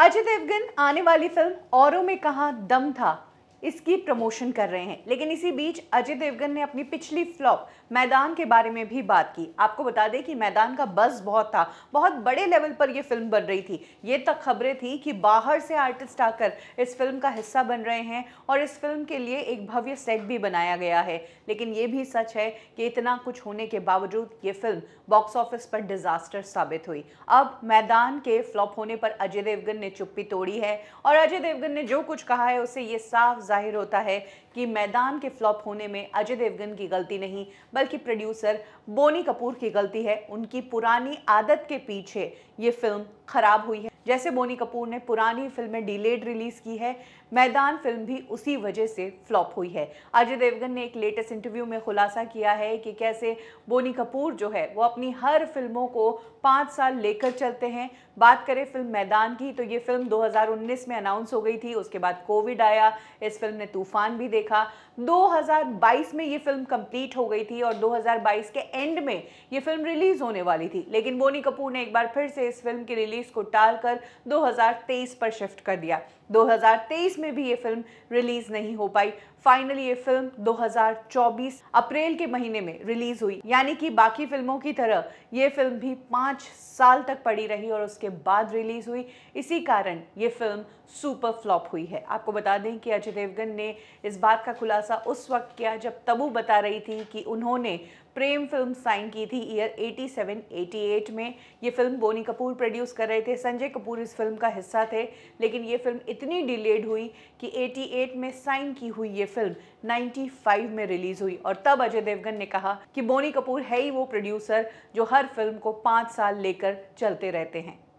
अजय देवगन आने वाली फिल्म औरों में कहा दम था इसकी प्रमोशन कर रहे हैं लेकिन इसी बीच अजय देवगन ने अपनी पिछली फ्लॉप मैदान के बारे में भी बात की आपको बता दें कि मैदान का बस बहुत था बहुत बड़े लेवल पर यह फिल्म बन रही थी ये तक खबरें थी कि बाहर से आर्टिस्ट आकर इस फिल्म का हिस्सा बन रहे हैं और इस फिल्म के लिए एक भव्य सेट भी बनाया गया है लेकिन ये भी सच है कि इतना कुछ होने के बावजूद ये फिल्म बॉक्स ऑफिस पर डिजास्टर साबित हुई अब मैदान के फ्लॉप होने पर अजय देवगन ने चुप्पी तोड़ी है और अजय देवगन ने जो कुछ कहा है उसे ये साफ जाहिर होता है कि मैदान के फ्लॉप होने में अजय देवगन की गलती नहीं बल्कि प्रोड्यूसर बोनी कपूर की गलती है उनकी पुरानी आदत के पीछे ये फिल्म खराब हुई है जैसे बोनी कपूर ने पुरानी फिल्में डिलेड रिलीज़ की है मैदान फिल्म भी उसी वजह से फ्लॉप हुई है अजय देवगन ने एक लेटेस्ट इंटरव्यू में खुलासा किया है कि कैसे बोनी कपूर जो है वो अपनी हर फिल्मों को पाँच साल लेकर चलते हैं बात करें फिल्म मैदान की तो ये फिल्म 2019 में अनाउंस हो गई थी उसके बाद कोविड आया इस फिल्म ने तूफान भी देखा 2022 में ये फिल्म कंप्लीट हो गई थी और 2022 के एंड में ये फिल्म रिलीज़ होने वाली थी लेकिन बोनी कपूर ने एक बार फिर से इस फिल्म की रिलीज़ को टाल कर कर 2023 पर शिफ्ट कर दिया 2023 में भी ये फिल्म रिलीज नहीं हो पाई फाइनली ये फिल्म 2024 अप्रैल के महीने में रिलीज हुई यानी कि बाकी फिल्मों की तरह ये फिल्म भी पाँच साल तक पड़ी रही और उसके बाद रिलीज हुई इसी कारण ये फिल्म सुपर फ्लॉप हुई है आपको बता दें कि अजय देवगन ने इस बात का खुलासा उस वक्त किया जब तबू बता रही थी कि उन्होंने प्रेम फिल्म साइन की थी ईयर 87-88 में ये फिल्म बोनी कपूर प्रोड्यूस कर रहे थे संजय कपूर इस फिल्म का हिस्सा थे लेकिन ये फिल्म इतनी डिलेड हुई कि 88 में साइन की हुई ये फिल्म 95 में रिलीज़ हुई और तब अजय देवगन ने कहा कि बोनी कपूर है ही वो प्रोड्यूसर जो हर फिल्म को पाँच साल लेकर चलते रहते हैं